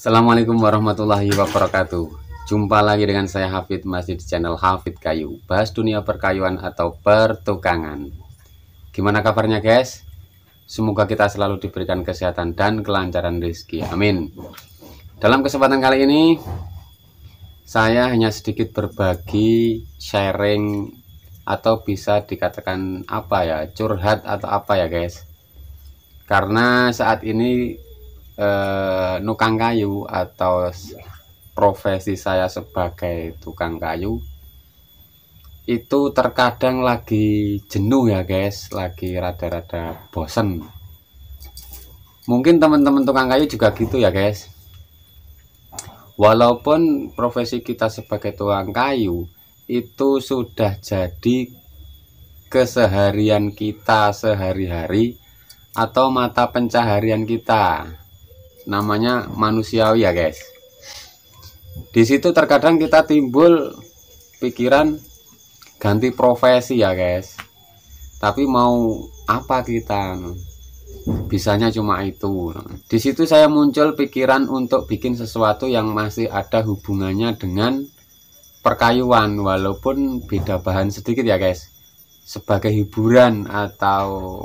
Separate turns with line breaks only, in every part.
Assalamualaikum warahmatullahi wabarakatuh Jumpa lagi dengan saya Hafid masih di channel Hafid Kayu Bahas dunia perkayuan atau pertukangan Gimana kabarnya guys? Semoga kita selalu diberikan kesehatan dan kelancaran rezeki Amin Dalam kesempatan kali ini Saya hanya sedikit berbagi sharing Atau bisa dikatakan apa ya Curhat atau apa ya guys Karena saat ini eh, nukang kayu atau profesi saya sebagai tukang kayu itu terkadang lagi jenuh ya guys lagi rada-rada bosen mungkin teman-teman tukang kayu juga gitu ya guys walaupun profesi kita sebagai tukang kayu itu sudah jadi keseharian kita sehari-hari atau mata pencaharian kita namanya manusiawi ya guys di situ terkadang kita timbul pikiran ganti profesi ya guys tapi mau apa kita anu? bisanya cuma itu di situ saya muncul pikiran untuk bikin sesuatu yang masih ada hubungannya dengan perkayuan walaupun beda bahan sedikit ya guys sebagai hiburan atau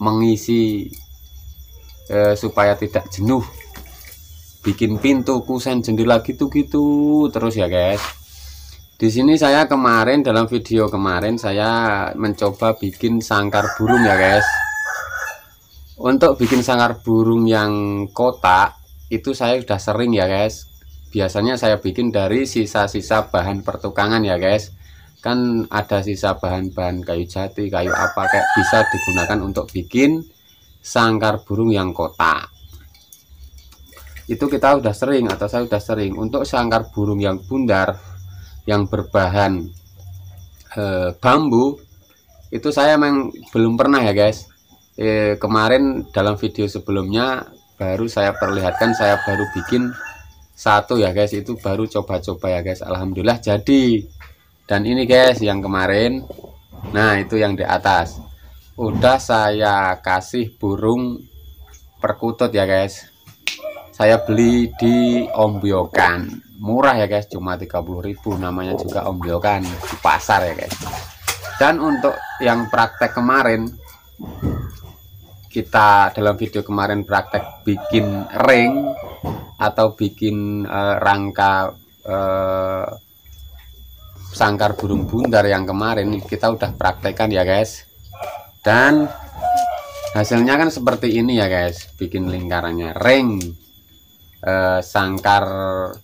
mengisi e, supaya tidak jenuh bikin pintu kusen jendela gitu-gitu terus ya guys di sini saya kemarin dalam video kemarin saya mencoba bikin sangkar burung ya guys untuk bikin sangkar burung yang kotak itu saya sudah sering ya guys biasanya saya bikin dari sisa-sisa bahan pertukangan ya guys kan ada sisa bahan-bahan kayu jati kayu apa kayak bisa digunakan untuk bikin sangkar burung yang kotak itu kita sudah sering atau saya sudah sering untuk sangkar burung yang bundar yang berbahan e, bambu itu saya memang belum pernah ya guys e, kemarin dalam video sebelumnya baru saya perlihatkan saya baru bikin satu ya guys itu baru coba-coba ya guys Alhamdulillah jadi dan ini guys yang kemarin nah itu yang di atas udah saya kasih burung perkutut ya guys saya beli di ombyokan murah ya guys cuma 30.000 namanya juga ombyokan di pasar ya guys dan untuk yang praktek kemarin kita dalam video kemarin praktek bikin ring atau bikin eh, rangka eh, sangkar burung bundar yang kemarin kita udah praktekkan ya guys dan hasilnya kan seperti ini ya guys bikin lingkarannya ring eh, sangkar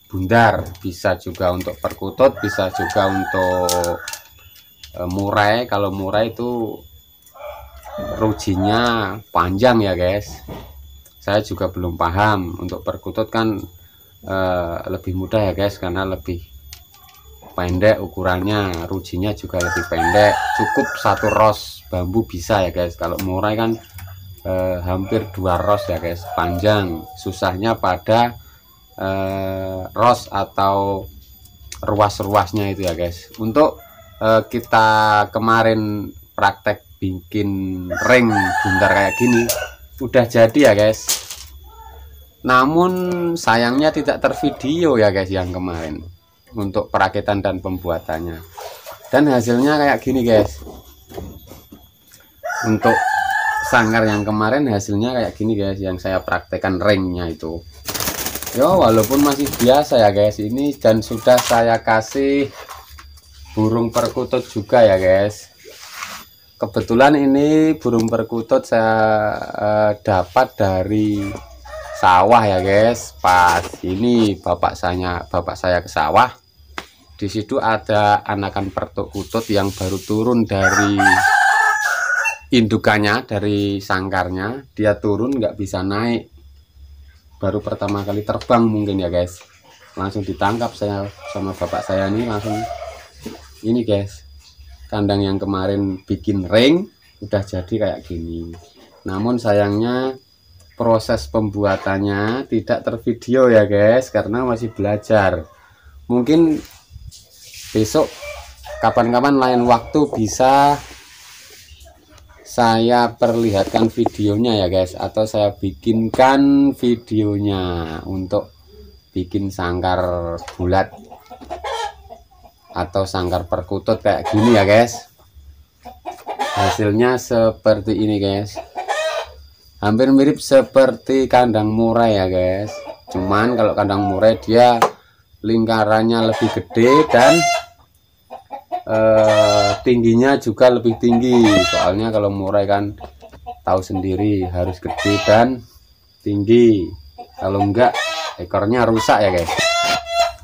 bundar bisa juga untuk perkutut bisa juga untuk eh, murai kalau murai itu rujinya panjang ya guys saya juga belum paham untuk perkutut kan eh, lebih mudah ya guys karena lebih pendek ukurannya rujinya juga lebih pendek cukup satu ros bambu bisa ya guys kalau murai kan eh, hampir dua ros ya guys panjang susahnya pada eh, ros atau ruas-ruasnya itu ya guys untuk eh, kita kemarin praktek bikin ring bundar kayak gini udah jadi ya guys namun sayangnya tidak tervideo ya guys yang kemarin untuk perakitan dan pembuatannya dan hasilnya kayak gini guys untuk sangkar yang kemarin hasilnya kayak gini guys yang saya praktekkan ringnya itu ya walaupun masih biasa ya guys ini dan sudah saya kasih burung perkutut juga ya guys kebetulan ini burung perkutut saya eh, dapat dari sawah ya guys pas ini bapak saya bapak saya ke sawah di situ ada anakan pertuk kutut yang baru turun dari indukannya dari sangkarnya dia turun nggak bisa naik baru pertama kali terbang mungkin ya guys langsung ditangkap saya sama bapak saya ini langsung ini guys kandang yang kemarin bikin ring udah jadi kayak gini namun sayangnya proses pembuatannya tidak tervideo ya guys karena masih belajar mungkin besok kapan-kapan lain waktu bisa saya perlihatkan videonya ya guys atau saya bikinkan videonya untuk bikin sangkar bulat atau sangkar perkutut kayak gini ya guys hasilnya seperti ini guys hampir mirip seperti kandang murai ya guys cuman kalau kandang murai dia lingkarannya lebih gede dan eh, tingginya juga lebih tinggi soalnya kalau murai kan tahu sendiri harus gede dan tinggi kalau enggak ekornya rusak ya guys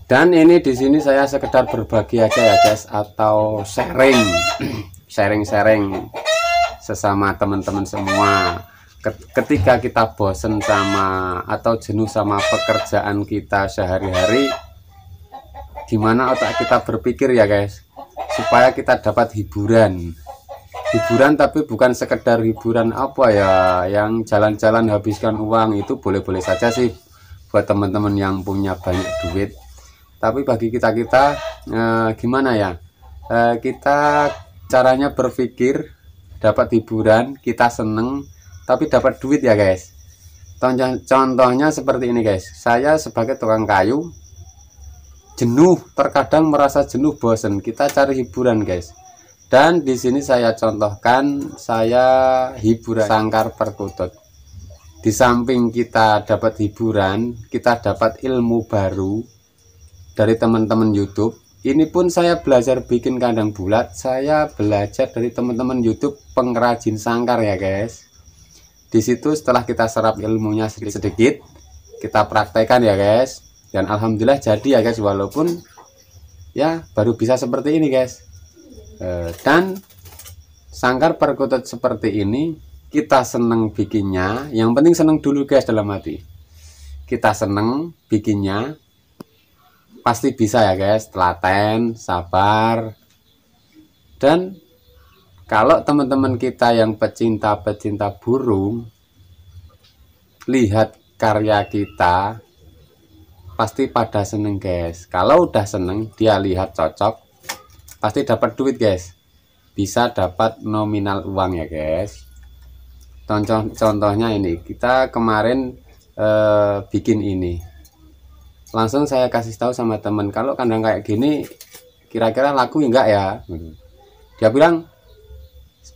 dan ini di sini saya sekedar berbagi aja ya guys atau sharing sharing-sharing sesama teman-teman semua ketika kita bosen sama atau jenuh sama pekerjaan kita sehari-hari gimana otak kita berpikir ya guys supaya kita dapat hiburan hiburan tapi bukan sekedar hiburan apa ya yang jalan-jalan habiskan uang itu boleh-boleh saja sih buat teman-teman yang punya banyak duit tapi bagi kita kita e, eh, gimana ya e, kita caranya berpikir dapat hiburan kita seneng tapi dapat duit ya guys contohnya seperti ini guys saya sebagai tukang kayu jenuh, terkadang merasa jenuh bosen. Kita cari hiburan, guys. Dan di sini saya contohkan saya hiburan sangkar perkutut. Di samping kita dapat hiburan, kita dapat ilmu baru dari teman-teman YouTube. Ini pun saya belajar bikin kandang bulat, saya belajar dari teman-teman YouTube pengrajin sangkar ya, guys. Di situ setelah kita serap ilmunya sedikit-sedikit, kita praktekkan ya, guys dan alhamdulillah jadi ya guys walaupun ya baru bisa seperti ini guys e, dan sangkar perkutut seperti ini kita seneng bikinnya yang penting seneng dulu guys dalam hati kita seneng bikinnya pasti bisa ya guys telaten sabar dan kalau teman-teman kita yang pecinta-pecinta burung lihat karya kita pasti pada seneng guys kalau udah seneng dia lihat cocok pasti dapat duit guys bisa dapat nominal uang ya guys contoh contohnya ini kita kemarin eh, bikin ini langsung saya kasih tahu sama temen kalau kandang kayak gini kira-kira laku enggak ya gitu. dia bilang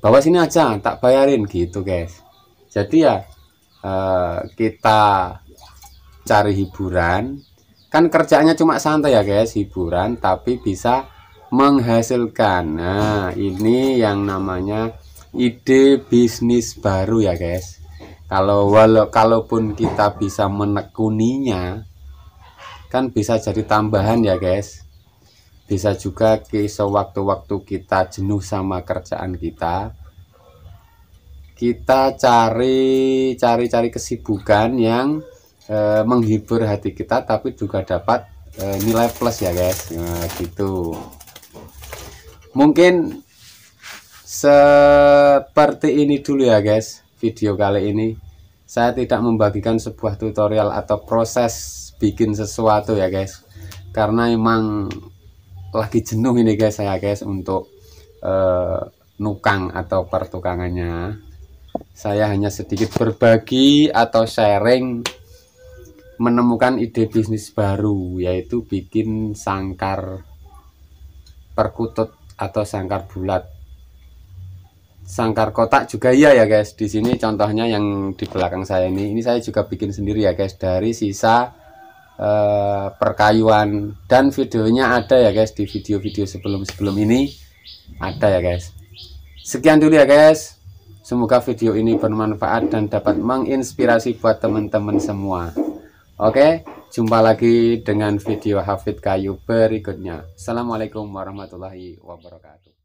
bawa sini aja tak bayarin gitu guys jadi ya eh, kita cari hiburan kan kerjanya cuma santai ya guys hiburan tapi bisa menghasilkan nah ini yang namanya ide bisnis baru ya guys kalau walau kalaupun kita bisa menekuninya kan bisa jadi tambahan ya guys bisa juga ke sewaktu-waktu kita jenuh sama kerjaan kita kita cari cari-cari kesibukan yang e, menghibur hati kita tapi juga dapat e, nilai plus ya guys e, gitu mungkin seperti ini dulu ya guys video kali ini saya tidak membagikan sebuah tutorial atau proses bikin sesuatu ya guys karena emang lagi jenuh ini guys saya guys untuk e, nukang atau pertukangannya saya hanya sedikit berbagi atau sharing menemukan ide bisnis baru yaitu bikin sangkar perkutut atau sangkar bulat sangkar kotak juga iya ya guys di sini contohnya yang di belakang saya ini ini saya juga bikin sendiri ya guys dari sisa e, perkayuan dan videonya ada ya guys di video-video sebelum-sebelum ini ada ya guys sekian dulu ya guys semoga video ini bermanfaat dan dapat menginspirasi buat teman-teman semua Oke, jumpa lagi dengan video Hafid Kayu berikutnya. Assalamualaikum warahmatullahi wabarakatuh.